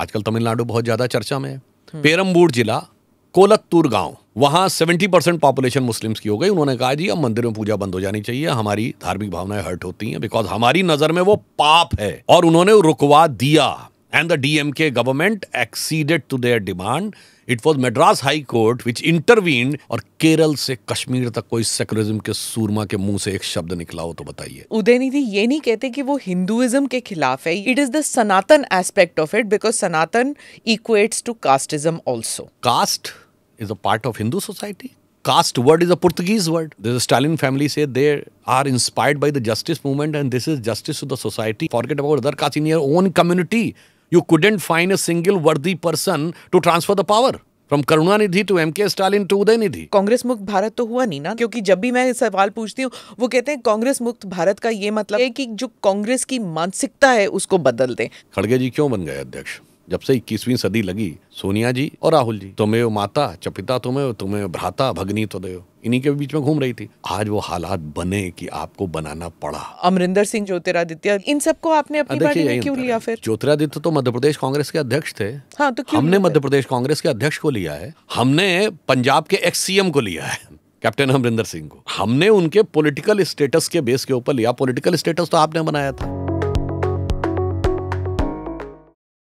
आजकल तमिलनाडु बहुत ज़्यादा चर्चा में है पेरम्बूर जिला कोलत्तूर गांव वहां 70 परसेंट पॉपुलेशन मुस्लिम्स की हो गई उन्होंने कहा जी अब मंदिर में पूजा बंद हो जानी चाहिए हमारी धार्मिक भावनाएं हर्ट होती हैं बिकॉज हमारी नज़र में वो पाप है और उन्होंने रुकवा दिया and the DMK government acceded to their demand. It was Madras High Court which intervene और केरल से कश्मीर तक कोई सेकुलरिज्म के सूरमा के मुंह से एक शब्द निकला हो तो बताइए उदयनिधि ये नहीं कहते कि वो हिंदुइज्म के खिलाफ है it is the Sanatan aspect of it because Sanatan equates to casteism also caste is a part of Hindu society caste word is a Portuguese word this Stalin family से they are inspired by the justice movement and this is justice to the society forget about other caste in your own community you couldn't find a single worthy person to transfer the power from Karunanidhi to M K Stalin to Udhayanidhi Congress मुक्त भारत तो हुआ नहीं ना क्योंकि जब भी मैं सवाल पूछती हूँ वो कहते हैं कांग्रेस मुक्त भारत का ये मतलब है कि जो कांग्रेस की मानसिकता है उसको बदल दें खड़गे जी क्यों बन गए अध्यक्ष जब से इक्कीसवीं सदी लगी सोनिया जी और राहुल जी तुम्हें माता चपिता तुम्हें तुम्हें भ्राता भगनी तो देव इन्हीं के बीच में घूम रही थी आज वो हालात बने कि आपको बनाना पड़ा अमरिंदर सिंह ज्योतिरादित्य इन सबको आपने अपनी में क्यों लिया फिर ज्योतिरादित्य तो मध्य प्रदेश कांग्रेस के अध्यक्ष थे हाँ, तो हमने मध्य प्रदेश कांग्रेस के अध्यक्ष को लिया है हमने पंजाब के एक्स सीएम को लिया है कैप्टन अमरिंदर सिंह को हमने उनके पोलिटिकल स्टेटस के बेस के ऊपर लिया पोलिटिकल स्टेटस तो आपने बनाया था